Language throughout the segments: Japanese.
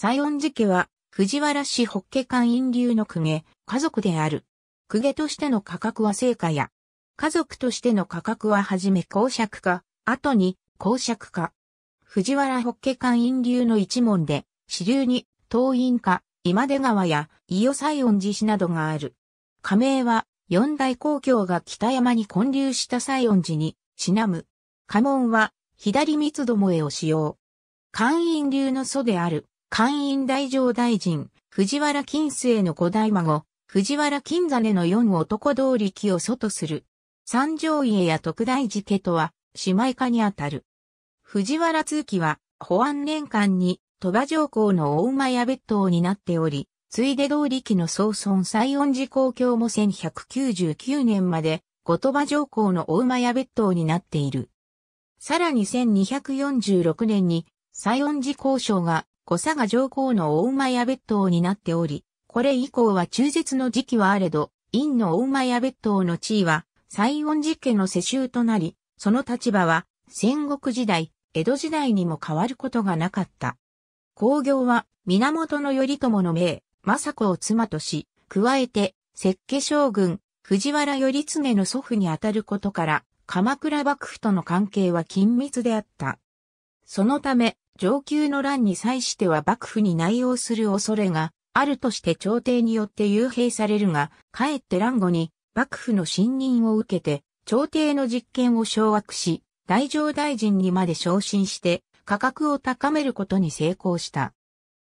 西園寺家は、藤原氏北家官院流の公家、家族である。公家としての価格は成果や、家族としての価格ははじめ公爵化、後に公爵化。藤原北家官院流の一門で、支流に、東院家、今出川や、伊予西園寺市などがある。加盟は、四大公共が北山に建立した西園寺に、ちなむ。家紋は、左三つどもえを使用。官院流の祖である、官員大乗大臣、藤原金末の五代孫、藤原金根の四男通り木を祖とする。三条家や特大寺家とは、姉妹家にあたる。藤原通紀は、保安年間に、鳥羽上皇の大馬屋別当になっており、ついで通り木の総尊西恩寺公共も1199年まで、後鳥羽上皇の大馬屋別当になっている。さらに1246年に、西恩寺公省が小佐賀上皇の大馬屋別当になっており、これ以降は中絶の時期はあれど、院の大馬屋別当の地位は、西恩寺家の世襲となり、その立場は、戦国時代、江戸時代にも変わることがなかった。工業は、源頼朝の名、政子を妻とし、加えて、石家将軍、藤原頼常の祖父にあたることから、鎌倉幕府との関係は緊密であった。そのため、上級の乱に際しては幕府に内応する恐れがあるとして朝廷によって幽閉されるが、かえって乱後に幕府の信任を受けて、朝廷の実権を掌握し、大乗大臣にまで昇進して価格を高めることに成功した。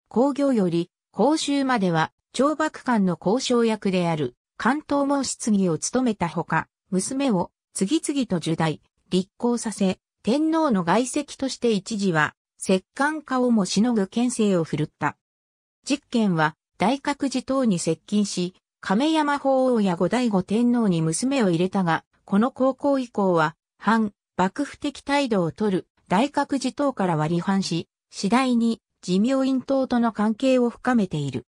工業より報酬までは、長幕官の交渉役である関東門質疑を務めたほか、娘を次々と受代、立候させ、天皇の外籍として一時は摂関家をもしのぐ県政を振るった。実験は大覚寺等に接近し、亀山法王や後醍醐天皇に娘を入れたが、この高校以降は、反、幕府的態度を取る大覚寺等から割り反し、次第に寺明院等との関係を深めている。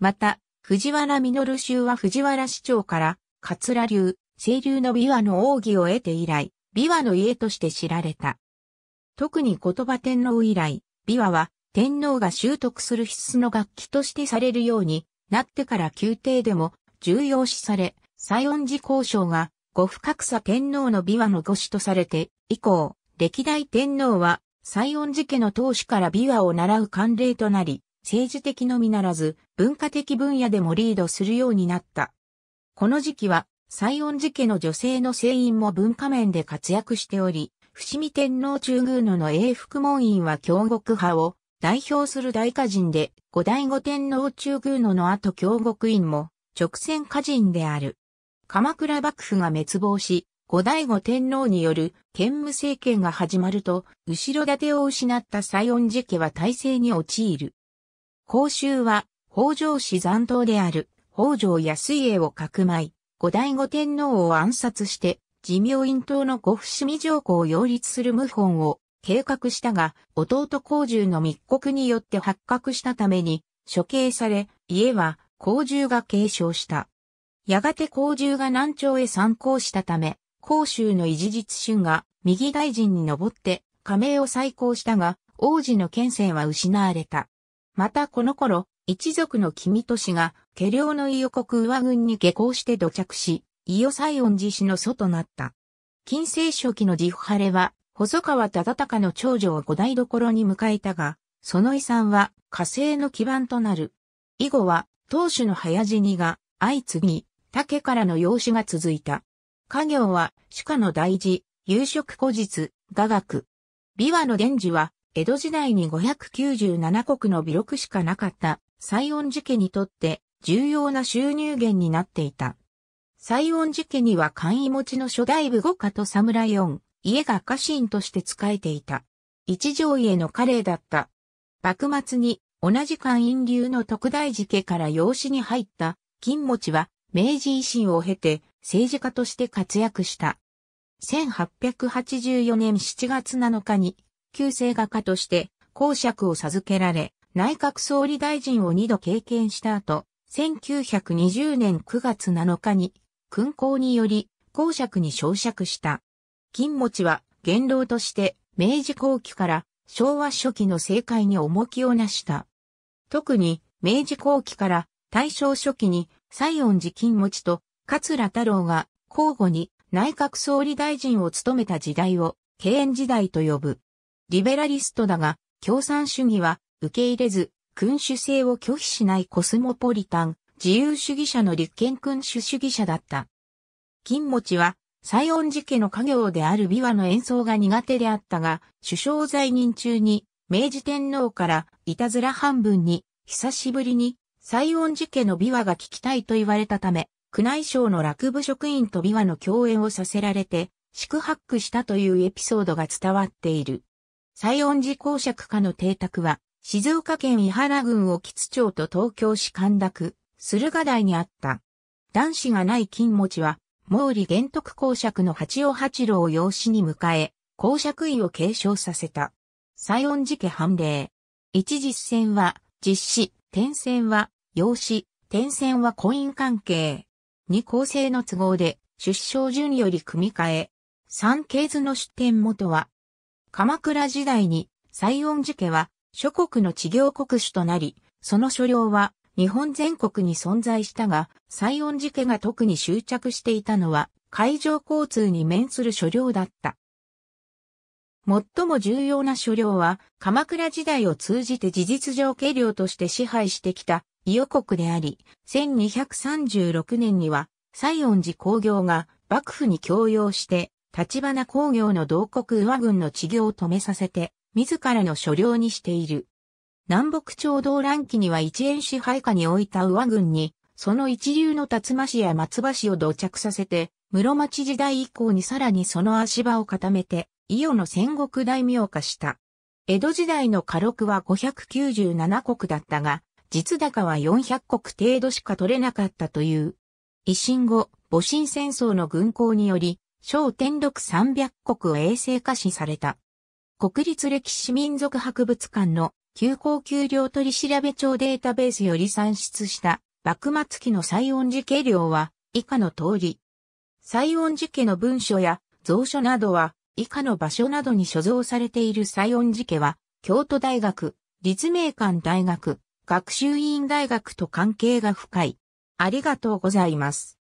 また、藤原稔衆は藤原市長から、桂流、清流の琵琶の奥義を得て以来、琵琶の家として知られた。特に言葉天皇以来、琵琶は天皇が習得する必須の楽器としてされるようになってから宮廷でも重要視され、西恩寺交渉が五不格差天皇の琵琶の御師とされて以降、歴代天皇は西恩寺家の当主から琵琶を習う慣例となり、政治的のみならず文化的分野でもリードするようになった。この時期は西恩寺家の女性の船員も文化面で活躍しており、伏見天皇中宮野の永福門院は京極派を代表する大歌人で、後醍醐天皇中宮野の後京極院も直線歌人である。鎌倉幕府が滅亡し、後醍醐天皇による兼務政権が始まると、後ろ盾を失った西園寺家は体制に陥る。公衆は、北条氏残党である、北条安家をかくまい、後醍醐天皇を暗殺して、寿命院島の五伏見条項を擁立する謀反を計画したが、弟皇獣の密告によって発覚したために、処刑され、家は皇獣が継承した。やがて皇獣が南朝へ参考したため、皇州の持実春が右大臣に上って加盟を再考したが、王子の権勢は失われた。またこの頃、一族の君都氏が、家領の伊予国上軍に下校して土着し、伊予西音寺市の祖となった。近世初期の地晴れは、細川忠隆の長女を五代所に迎えたが、その遺産は火星の基盤となる。以後は、当主の早死にが相次ぎ、竹からの養子が続いた。家業は、鹿の大事、夕食古日、雅楽。琵琶の伝授は、江戸時代に597国の美録しかなかった西音寺家にとって重要な収入源になっていた。西音寺家には簡易持ちの初代部五家と侍四、家が家臣として仕えていた。一条家の家令だった。幕末に同じ官易流の徳大寺家から養子に入った金持ちは明治維新を経て政治家として活躍した。1884年7月7日に旧姓画家として公爵を授けられ内閣総理大臣を二度経験した後1920年9月7日に勲功により、公爵に昇爵した。金持ちは、元老として、明治後期から昭和初期の政界に重きをなした。特に、明治後期から大正初期に西園寺金持ちと桂太郎が交互に内閣総理大臣を務めた時代を敬遠時代と呼ぶ。リベラリストだが、共産主義は受け入れず、君主制を拒否しないコスモポリタン、自由主義者の立憲君主主義者だった。金持ちは、西園寺家の家業である琵琶の演奏が苦手であったが、首相在任中に、明治天皇からいたずら半分に、久しぶりに、西園寺家の琵琶が聞きたいと言われたため、宮内省の落部職員と琵琶の共演をさせられて、宿泊したというエピソードが伝わっている。西園寺公爵家の邸宅は、静岡県伊原郡を吉町と東京市神田区、駿河台にあった。男子がない金持ちは、毛利玄徳公爵の八尾八郎を養子に迎え、公爵位を継承させた。西音寺家判例。一実戦は、実施、転戦は、養子、転戦は婚姻関係。二構成の都合で、出生順より組み替え。三系図の出典元は、鎌倉時代に西音寺家は諸国の治業国主となり、その所領は日本全国に存在したが、西園寺家が特に執着していたのは、海上交通に面する所領だった。最も重要な所領は、鎌倉時代を通じて事実上家領として支配してきた、伊予国であり、1236年には、西園寺工業が幕府に強用して、立花工業の同国上軍の治業を止めさせて、自らの所領にしている。南北朝動乱期には一円支配下に置いた上軍に、その一流の辰馬氏や松葉氏を土着させて、室町時代以降にさらにその足場を固めて、伊予の戦国大名化した。江戸時代の家禄は597国だったが、実高は400国程度しか取れなかったという。維新後、戊辰戦争の軍港により、小天禄300国を衛星化しされた。国立歴史民族博物館の急行給料取調庁データベースより算出した幕末期の西音寺家料は以下の通り。西音寺家の文書や蔵書などは以下の場所などに所蔵されている西音寺家は京都大学、立命館大学、学習院大学と関係が深い。ありがとうございます。